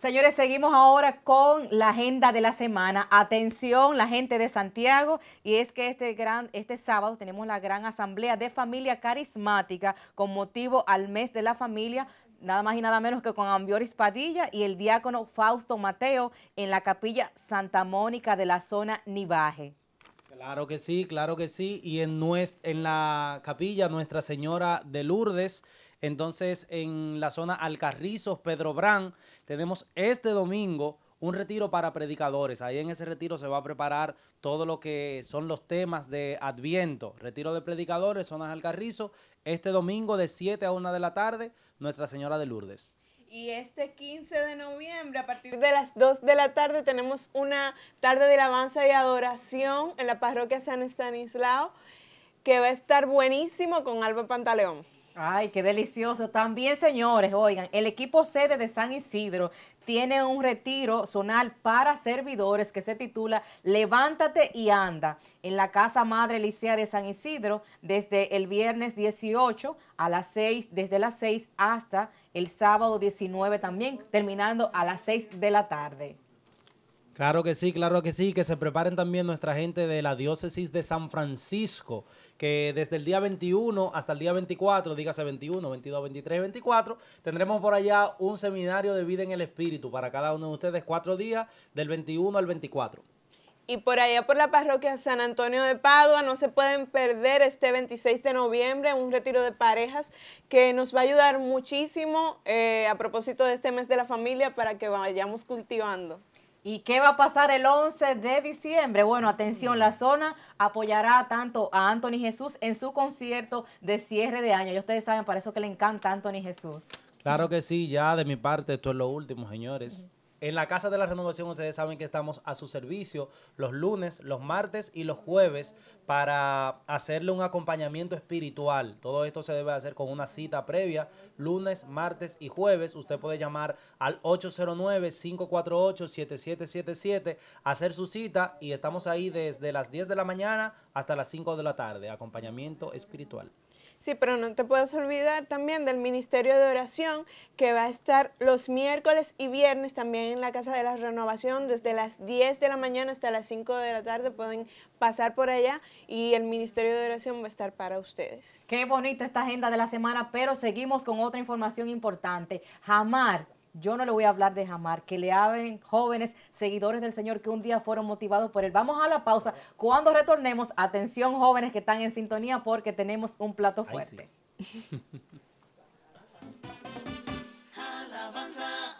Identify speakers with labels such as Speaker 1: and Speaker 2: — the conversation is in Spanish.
Speaker 1: Señores, seguimos ahora con la agenda de la semana. Atención, la gente de Santiago, y es que este gran este sábado tenemos la gran asamblea de familia carismática con motivo al mes de la familia nada más y nada menos que con Ambioris Padilla y el diácono Fausto Mateo en la capilla Santa Mónica de la zona Nivaje.
Speaker 2: Claro que sí, claro que sí. Y en, en la capilla Nuestra Señora de Lourdes, entonces en la zona Alcarrizos, Pedro Brán, tenemos este domingo un retiro para predicadores. Ahí en ese retiro se va a preparar todo lo que son los temas de Adviento. Retiro de predicadores, zonas Alcarrizo, este domingo de 7 a 1 de la tarde, Nuestra Señora de Lourdes.
Speaker 3: Y este 15 de noviembre, a partir de las 2 de la tarde, tenemos una tarde de alabanza y adoración en la parroquia San Estanislao, que va a estar buenísimo con Alba Pantaleón. Ay,
Speaker 1: qué delicioso. También, señores, oigan, el equipo sede de San Isidro tiene un retiro zonal para servidores que se titula Levántate y anda en la Casa Madre Licea de San Isidro desde el viernes 18 a las 6, desde las 6 hasta el sábado 19 también, terminando a las 6 de la tarde.
Speaker 2: Claro que sí, claro que sí, que se preparen también nuestra gente de la diócesis de San Francisco, que desde el día 21 hasta el día 24, dígase 21, 22, 23, 24, tendremos por allá un seminario de vida en el espíritu para cada uno de ustedes, cuatro días, del 21 al 24. Y por allá por la parroquia San
Speaker 3: Antonio de Padua no se pueden perder este 26 de noviembre un retiro de parejas que nos va a ayudar muchísimo eh, a propósito de este mes de la familia para que vayamos
Speaker 1: cultivando. ¿Y qué va a pasar el 11 de diciembre? Bueno, atención, la zona apoyará tanto a Anthony Jesús en su concierto de cierre de año. Y ustedes saben, para
Speaker 2: eso que le encanta Anthony Jesús. Claro que sí, ya de mi parte esto es lo último, señores. En la Casa de la Renovación ustedes saben que estamos a su servicio los lunes, los martes y los jueves para hacerle un acompañamiento espiritual. Todo esto se debe hacer con una cita previa, lunes, martes y jueves. Usted puede llamar al 809-548-7777, hacer su cita y estamos ahí desde las 10 de la mañana hasta las 5 de la tarde. Acompañamiento espiritual.
Speaker 3: Sí, pero no te puedes olvidar también del Ministerio de Oración que va a estar los miércoles y viernes también en la Casa de la Renovación desde las 10 de la mañana hasta las 5 de la tarde. Pueden pasar
Speaker 1: por allá y el Ministerio de Oración va a estar para ustedes. Qué bonita esta agenda de la semana, pero seguimos con otra información importante. Jamar, yo no le voy a hablar de jamar, que le hablen jóvenes seguidores del Señor que un día fueron motivados por él. Vamos a la pausa. Cuando retornemos, atención jóvenes que están en sintonía porque tenemos un plato fuerte.